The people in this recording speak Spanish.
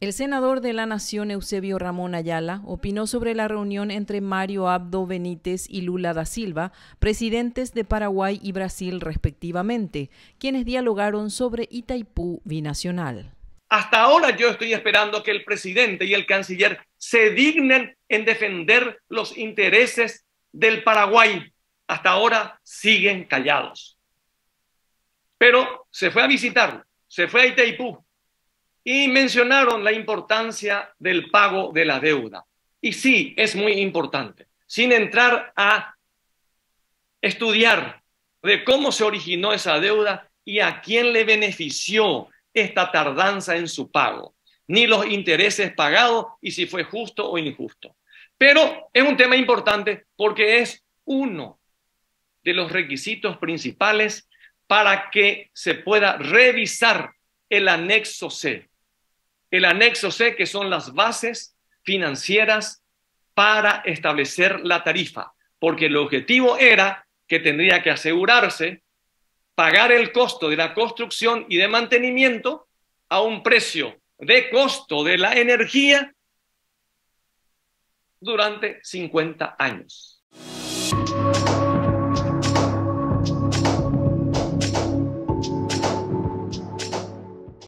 El senador de la Nación Eusebio Ramón Ayala opinó sobre la reunión entre Mario Abdo Benítez y Lula da Silva, presidentes de Paraguay y Brasil respectivamente, quienes dialogaron sobre Itaipú binacional. Hasta ahora yo estoy esperando que el presidente y el canciller se dignen en defender los intereses del Paraguay. Hasta ahora siguen callados. Pero se fue a visitar, se fue a Itaipú, y mencionaron la importancia del pago de la deuda. Y sí, es muy importante, sin entrar a estudiar de cómo se originó esa deuda y a quién le benefició esta tardanza en su pago, ni los intereses pagados y si fue justo o injusto. Pero es un tema importante porque es uno de los requisitos principales para que se pueda revisar el anexo C. El anexo C, que son las bases financieras para establecer la tarifa, porque el objetivo era que tendría que asegurarse pagar el costo de la construcción y de mantenimiento a un precio de costo de la energía durante 50 años.